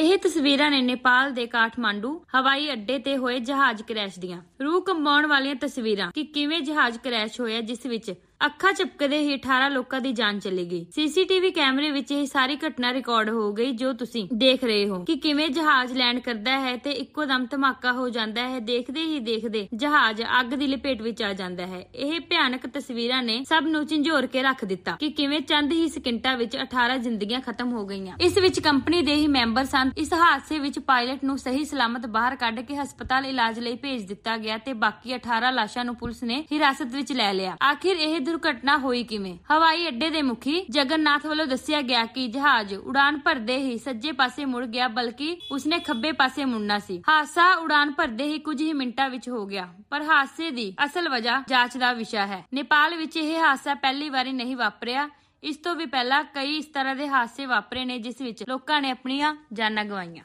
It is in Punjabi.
ਇਹ ਤਸਵੀਰਾਂ ਨੇ ਨੇਪਾਲ ਦੇ ਕਾਠਮਾਂਡੂ ਹਵਾਈ ਅੱਡੇ ਤੇ ਹੋਏ ਜਹਾਜ਼ ਕ੍ਰੈਸ਼ ਦੀਆਂ ਰੂਹ ਕੰਬਾਉਣ ਵਾਲੀਆਂ ਤਸਵੀਰਾਂ ਕਿ ਕਿਵੇਂ ਜਹਾਜ਼ ਕ੍ਰੈਸ਼ ਹੋਇਆ ਜਿਸ ਵਿੱਚ ਅੱਖਾਂ ਚਪਕਦੇ ਹੀ 18 ਲੋਕਾਂ ਦੀ ਜਾਨ ਚਲੀ ਗਈ ਸੀਸੀਟੀਵੀ ਕੈਮਰੇ ਵਿੱਚ ਇਹ ਸਾਰੀ ਘਟਨਾ ਰਿਕਾਰਡ ਹੋ ਗਈ ਜੋ ਤੁਸੀਂ ਦੇਖ ਰਹੇ ਹੋ ਕਿ ਕਿਵੇਂ ਜਹਾਜ਼ ਲੈਂਡ ਕਰਦਾ ਹੈ ਤੇ ਇੱਕੋ ਦਮ ਧਮਾਕਾ ਹੋ ਜਾਂਦਾ ਹੈ ਦੇਖਦੇ ਹੀ ਦੇਖਦੇ ਜਹਾਜ਼ ਅੱਗ ਦੀ ਲਪੇਟ ਵਿੱਚ ਆ ਜਾਂਦਾ ਹੈ ਇਹ ਭਿਆਨਕ ਤਸਵੀਰਾਂ ਨੇ ਸਭ ਨੂੰ ਝੰਜੋਰ ਕੇ ਰੱਖ ਦਿੱਤਾ ਕਿ ਕਿਵੇਂ ਚੰਦ ਹੀ ਸਕਿੰਟਾਂ ਵਿੱਚ 18 ਜ਼ਿੰਦਗੀਆਂ ਖਤਮ ਹੋ ਗਈਆਂ ਇਸ ਵਿੱਚ ਕੰਪਨੀ ਦੇ ਹੀ ਮੈਂਬਰ ਸਨ ਇਸ ਹਾਦਸੇ ਵਿੱਚ ਪਾਇਲਟ ਨੂੰ ਸਹੀ ਸਲਾਮਤ ਬਾਹਰ ਕੱਢ ਕੇ ਹਸਪਤਾਲ ਇਲਾਜ ਲਈ ਭੇਜ ਦਿੱਤਾ ਗਿਆ ਤੇ ਬਾਕੀ 18 ਲਾਸ਼ਾਂ ਨੂੰ ਪੁਲਿਸ ਨੇ ਹਿਰਾਸਤ ਵਿੱਚ ਲੈ ਲਿਆ ਆਖਿਰ ਇਹ ਦੁਰਘਟਨਾ ਹੋਈ ਕਿਵੇਂ ਹਵਾਈ ਅੱਡੇ ਦੇ ਮੁਖੀ ਜਗਨਨਾਥ ਵੱਲੋਂ ਦੱਸਿਆ ਗਿਆ ਕਿ ਜਹਾਜ਼ ਉਡਾਨ ਭਰਦੇ ਹੀ ਸੱਜੇ ਪਾਸੇ ਮੁੜ ਗਿਆ ਬਲਕਿ ਉਸਨੇ ਖੱਬੇ ਪਾਸੇ ਮੁੜਨਾ ਸੀ ਹਾਦਸਾ ਉਡਾਨ ਭਰਦੇ ਹੀ ਕੁਝ ਹੀ ਮਿੰਟਾਂ ਵਿੱਚ ਹੋ ਗਿਆ ਪਰ ਹਾਦਸੇ ਦੀ ਅਸਲ ਵਜ੍ਹਾ ਜਾਂਚ ਦਾ ਵਿਸ਼ਾ ਹੈ ਨੇਪਾਲ ਵਿੱਚ ਇਹ ਹਾਦਸਾ ਪਹਿਲੀ ਵਾਰੀ ਨਹੀਂ ਵਾਪਰਿਆ ਇਸ ਤੋਂ ਵੀ ਪਹਿਲਾਂ ਕਈ ਇਸ ਤਰ੍ਹਾਂ ਦੇ ਹਾਦਸੇ ਵਾਪਰੇ ਨੇ ਜਿਸ ਵਿੱਚ ਲੋਕਾਂ ਨੇ ਆਪਣੀਆਂ ਜਾਨਾਂ ਗਵਾਈਆਂ